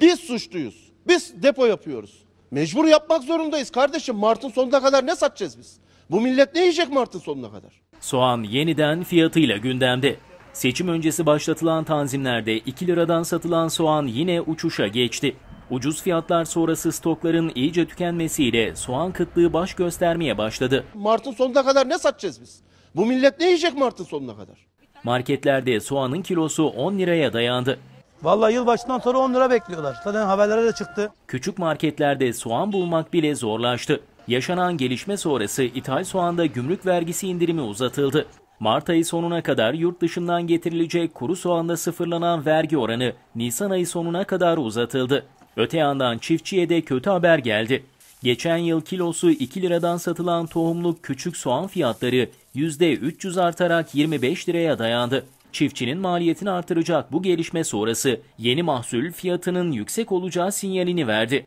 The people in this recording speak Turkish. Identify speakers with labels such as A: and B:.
A: Biz suçluyuz. Biz depo yapıyoruz. Mecbur yapmak zorundayız kardeşim. Mart'ın sonuna kadar ne satacağız biz? Bu millet ne yiyecek Mart'ın sonuna kadar?
B: Soğan yeniden fiyatıyla gündemde. Seçim öncesi başlatılan tanzimlerde 2 liradan satılan soğan yine uçuşa geçti. Ucuz fiyatlar sonrası stokların iyice tükenmesiyle soğan kıtlığı baş göstermeye başladı.
A: Mart'ın sonuna kadar ne satacağız biz? Bu millet ne yiyecek Mart'ın sonuna kadar?
B: Marketlerde soğanın kilosu 10 liraya dayandı. Vallahi yılbaşından sonra 10 lira bekliyorlar. Zaten haberlere de çıktı. Küçük marketlerde soğan bulmak bile zorlaştı. Yaşanan gelişme sonrası ithal soğanda gümrük vergisi indirimi uzatıldı. Mart ayı sonuna kadar yurt dışından getirilecek kuru soğanda sıfırlanan vergi oranı Nisan ayı sonuna kadar uzatıldı. Öte yandan çiftçiye de kötü haber geldi. Geçen yıl kilosu 2 liradan satılan tohumluk küçük soğan fiyatları %300 artarak 25 liraya dayandı. Çiftçinin maliyetini artıracak bu gelişme sonrası yeni mahsul fiyatının yüksek olacağı sinyalini verdi.